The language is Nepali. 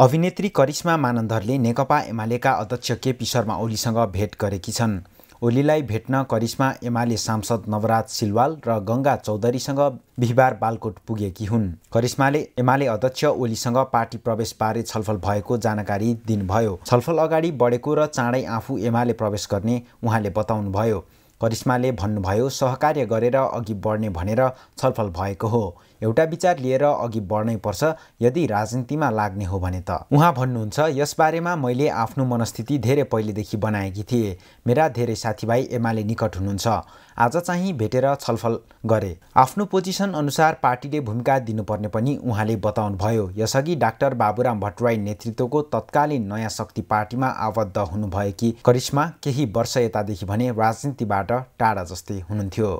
अभिनेत्री करिश्मा मानन्दरले नेकपा एमालेका अध्यक्ष केपी शर्मा ओलीसँग भेट गरेकी छन् ओलीलाई भेट्न करिश्मा एमाले सांसद नवराज सिलवाल र गङ्गा चौधरीसँग बिहिबार बालकोट पुगेकी हुन् करिश्माले एमाले अध्यक्ष ओलीसँग पार्टी प्रवेशबारे छलफल भएको जानकारी दिनुभयो छलफल अगाडि बढेको र चाँडै आफू एमाले प्रवेश गर्ने उहाँले बताउनुभयो करिश्माले भन्नुभयो सहकार्य गरेर अघि बढ्ने भनेर छलफल भएको हो एउटा विचार लिएर अघि बढ्नै पर्छ यदि राजनीतिमा लाग्ने हो भने त उहाँ भन्नुहुन्छ यसबारेमा मैले आफ्नो मनस्थिति धेरै पहिलेदेखि बनाएकी थिएँ मेरा धेरै साथीभाइ एमाले निकट हुनुहुन्छ आज चाहिँ भेटेर छलफल गरे आफ्नो पोजिसन अनुसार पार्टीले भूमिका दिनुपर्ने पनि उहाँले बताउनुभयो यसअघि डाक्टर बाबुराम भट्टराई नेतृत्वको तत्कालीन नयाँ शक्ति पार्टीमा आबद्ध हुनुभएकी करिश्मा केही वर्ष यतादेखि भने राजनीतिबाट टाढा जस्तै हुनुहुन्थ्यो